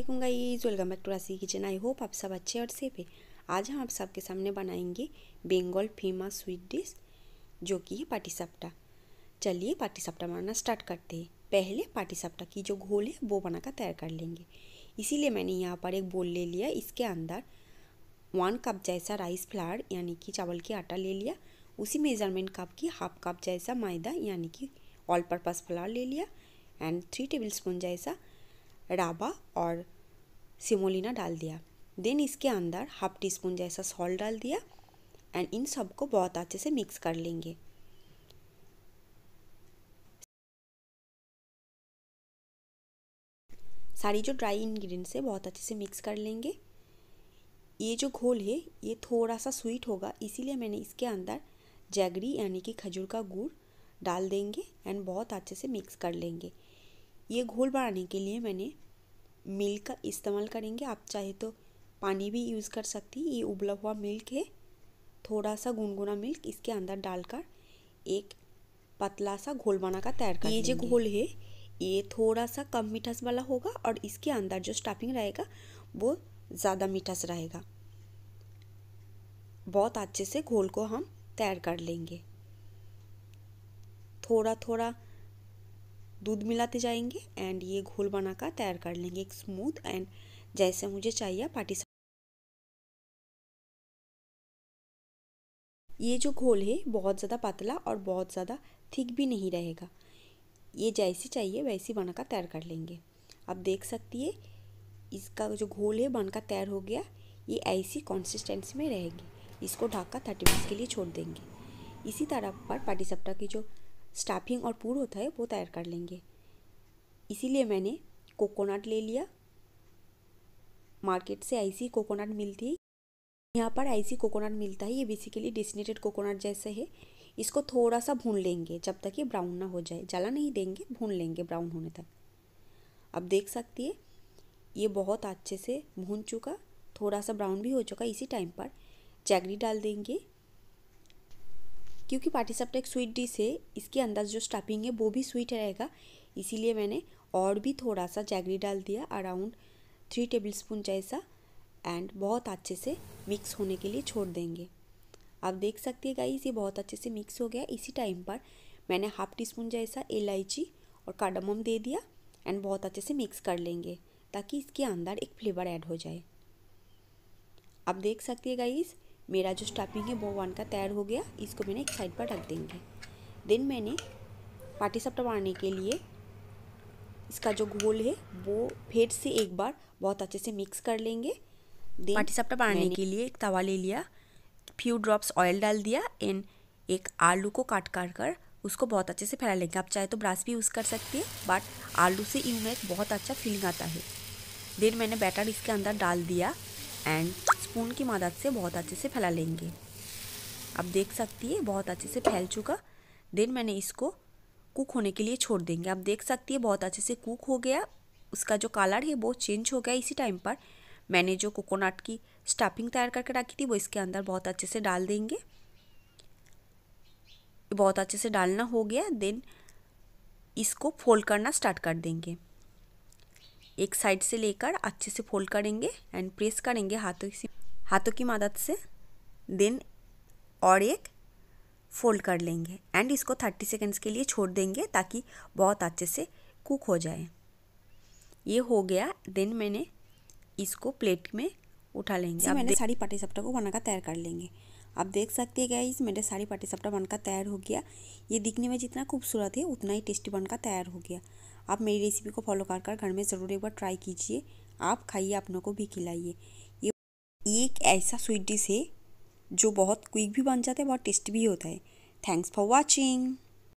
अल्लाम guys welcome back to Rasi kitchen I hope आप सब अच्छे और सेफ है आज हम आप सबके सामने बनाएंगे बेंगल फेमस स्वीट डिश जो कि है पाटी सप्टा चलिए पाटी सप्टा बनाना स्टार्ट करते हैं पहले पाटी सप्टा की जो घोल है वो बनाकर तैयार कर लेंगे इसीलिए मैंने यहाँ पर एक बोल ले लिया इसके अंदर वन कप जैसा राइस फ्लावर यानी कि चावल की आटा ले लिया उसी मेज़रमेंट कप की हाफ कप जैसा मैदा यानी कि ऑल पर्पज़ फ्लावर ले लिया एंड थ्री टेबल स्पून जैसा राबा और सिमोलिना डाल दिया देन इसके अंदर हाफ टी स्पून जैसा सॉल्ट डाल दिया एंड इन सबको बहुत अच्छे से मिक्स कर लेंगे सारी जो ड्राई इंग्रेडिएंट्स है बहुत अच्छे से मिक्स कर लेंगे ये जो घोल है ये थोड़ा सा स्वीट होगा इसीलिए मैंने इसके अंदर जैगरी यानी कि खजूर का गुड़ डाल देंगे एंड बहुत अच्छे से मिक्स कर लेंगे ये घोल बनाने के लिए मैंने मिल्क का इस्तेमाल करेंगे आप चाहे तो पानी भी यूज़ कर सकती ये उबला हुआ मिल्क है थोड़ा सा गुनगुना मिल्क इसके अंदर डालकर एक पतला सा घोल बना का तैयार कर ये जो घोल है ये थोड़ा सा कम मिठास वाला होगा और इसके अंदर जो स्टफिंग रहेगा वो ज़्यादा मिठास रहेगा बहुत अच्छे से घोल को हम तैयार कर लेंगे थोड़ा थोड़ा दूध मिलाते जाएंगे एंड ये घोल बनाकर तैयार कर लेंगे एक स्मूथ एंड जैसे मुझे चाहिए पार्टी ये जो घोल है बहुत ज़्यादा पतला और बहुत ज़्यादा थिक भी नहीं रहेगा ये जैसी चाहिए वैसी बनकर तैयार कर लेंगे आप देख सकती है इसका जो घोल है बनकर तैयार हो गया ये ऐसी कॉन्सिस्टेंसी में रहेगी इसको ढाक कर थर्टी मिनट्स के लिए छोड़ देंगे इसी तरह पर पार्टी सप्टा की जो स्टाफिंग और पूर होता है वो तैयार कर लेंगे इसीलिए मैंने कोकोनट ले लिया मार्केट से ऐसी कोकोनट मिलती है यहाँ पर ऐसी कोकोनट मिलता है ये बेसिकली डिस्नेटेड कोकोनट जैसे है इसको थोड़ा सा भून लेंगे जब तक ये ब्राउन ना हो जाए जला नहीं देंगे भून लेंगे ब्राउन होने तक अब देख सकती है ये बहुत अच्छे से भून चुका थोड़ा सा ब्राउन भी हो चुका इसी टाइम पर जैगरी डाल देंगे क्योंकि पार्टी सापटा एक स्वीट डिश है इसके अंदर जो स्टफिंग है वो भी स्वीट रहेगा इसीलिए मैंने और भी थोड़ा सा जैगरी डाल दिया अराउंड थ्री टेबल स्पून जैसा एंड बहुत अच्छे से मिक्स होने के लिए छोड़ देंगे आप देख सकते हैं गाइस ये बहुत अच्छे से मिक्स हो गया इसी टाइम पर मैंने हाफ टी स्पून जैसा इलायची और कार्डमम दे दिया एंड बहुत अच्छे से मिक्स कर लेंगे ताकि इसके अंदर एक फ्लेवर ऐड हो जाए आप देख सकते हैं गाइस मेरा जो स्टफिंग है वो वन का तैयार हो गया इसको मैंने एक साइड पर रख देंगे देन मैंने पाटी सप्टा मारने के लिए इसका जो घोल है वो फिर से एक बार बहुत अच्छे से मिक्स कर लेंगे देन पाटी सप्टा मारने के लिए एक तवा ले लिया फ्यू ड्रॉप्स ऑयल डाल दिया एंड एक आलू को काट काट कर उसको बहुत अच्छे से फैला लेंगे आप चाहे तो ब्रश भी यूज़ कर सकते हैं बट आलू से इनमें बहुत अच्छा फीलिंग आता है देन मैंने बैटर इसके अंदर डाल दिया एंड स्पून की मदद से बहुत अच्छे से फैला लेंगे आप देख सकती है बहुत अच्छे से फैल चुका देन मैंने इसको कुक होने के लिए छोड़ देंगे आप देख सकती है बहुत अच्छे से कुक हो गया उसका जो कलर है वो चेंज हो गया इसी टाइम पर मैंने जो कोकोनट की स्टफिंग तैयार करके रखी थी वो इसके अंदर बहुत अच्छे से डाल देंगे बहुत अच्छे से डालना हो गया देन इसको फोल्ड करना स्टार्ट कर देंगे एक साइड से लेकर अच्छे से फोल्ड करेंगे एंड प्रेस करेंगे हाथों से हाथों की मदद से देन और एक फोल्ड कर लेंगे एंड इसको थर्टी सेकेंड्स के लिए छोड़ देंगे ताकि बहुत अच्छे से कुक हो जाए ये हो गया देन मैंने इसको प्लेट में उठा लेंगे अब मैंने सारी पाटी सप्टा को बनाकर तैयार कर लेंगे आप देख सकते हैं गाइस मेरे सारी पाटी सप्टा बनकर तैयार हो गया ये दिखने में जितना खूबसूरत है उतना ही टेस्टी बनकर तैयार हो गया आप मेरी रेसिपी को फॉलो कर कर घर में ज़रूर एक बार ट्राई कीजिए आप खाइए अपनों को भी खिलाइए ये एक ऐसा स्वीट डिश है जो बहुत क्विक भी बन जाता है बहुत टेस्टी भी होता है थैंक्स फॉर वॉचिंग